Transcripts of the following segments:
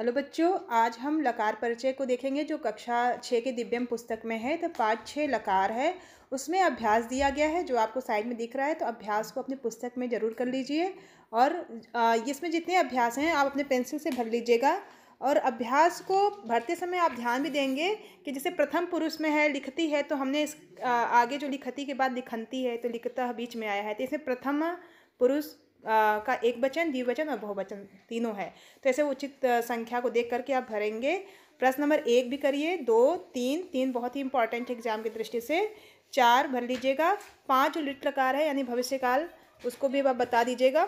hello बच्चों आज हम लकार परिचय को देखेंगे जो कक्षा छः के दिव्यम पुस्तक में है तो पाँच छः लकार है उसमें अभ्यास दिया गया है जो आपको साइड में दिख रहा है तो अभ्यास को अपने पुस्तक में ज़रूर कर लीजिए और इसमें जितने अभ्यास हैं आप अपने पेंसिल से भर लीजिएगा और अभ्यास को भरते समय आप ध्यान भी देंगे कि जैसे प्रथम पुरुष में है लिखती है तो हमने इस आगे जो लिखती के बाद लिखनती है तो लिखता बीच में आया है तो इसमें प्रथम पुरुष का एक वचन द्विवचन और बहुवचन तीनों है तो ऐसे उचित संख्या को देख करके आप भरेंगे प्रश्न नंबर एक भी करिए दो तीन तीन बहुत ही इंपॉर्टेंट एग्जाम की दृष्टि से चार भर लीजिएगा पाँच लिट प्रकार है यानी भविष्यकाल उसको भी आप बता दीजिएगा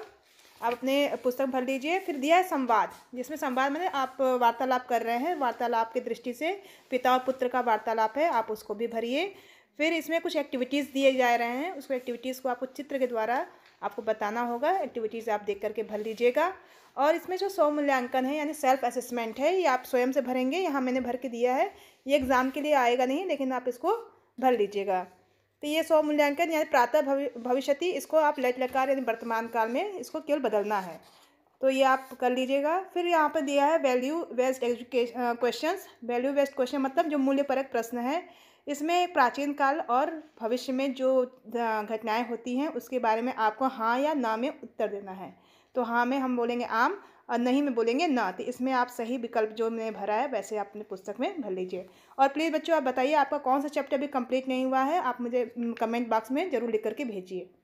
आप अपने पुस्तक भर लीजिए फिर दिया है संवाद जिसमें संवाद मैंने आप वार्तालाप कर रहे हैं वार्तालाप की दृष्टि से पिता और पुत्र का वार्तालाप है आप उसको भी भरिए फिर इसमें कुछ एक्टिविटीज़ दिए जा रहे हैं उसको एक्टिविटीज़ को आपको चित्र के द्वारा आपको बताना होगा एक्टिविटीज़ आप देख करके भर लीजिएगा और इसमें जो स्व मूल्यांकन है यानी सेल्फ असेसमेंट है ये आप स्वयं से भरेंगे यहाँ मैंने भर के दिया है ये एग्ज़ाम के लिए आएगा नहीं लेकिन आप इसको भर लीजिएगा तो ये स्व मूल्यांकन यानी प्रातः भविष्यति इसको आप लट लकार यानी वर्तमान काल में इसको केवल बदलना है तो ये आप कर लीजिएगा फिर यहाँ पर दिया है value based education question value based question मतलब जो मूल्यपरक प्रश्न है इसमें प्राचीन काल और भविष्य में जो घटनाएं होती हैं उसके बारे में आपको हाँ या ना में उत्तर देना है तो हाँ में हम बोलेंगे आम और नहीं में बोलेंगे ना तो इसमें आप सही विकल्प जो मैंने भरा है वैसे आप अपने पुस्तक में भर लीजिए और प्लीज़ बच्चों आप बताइए आपका कौन सा चैप्टर अभी कंप्लीट नहीं हुआ है आप मुझे कमेंट बॉक्स में ज़रूर लिख करके भेजिए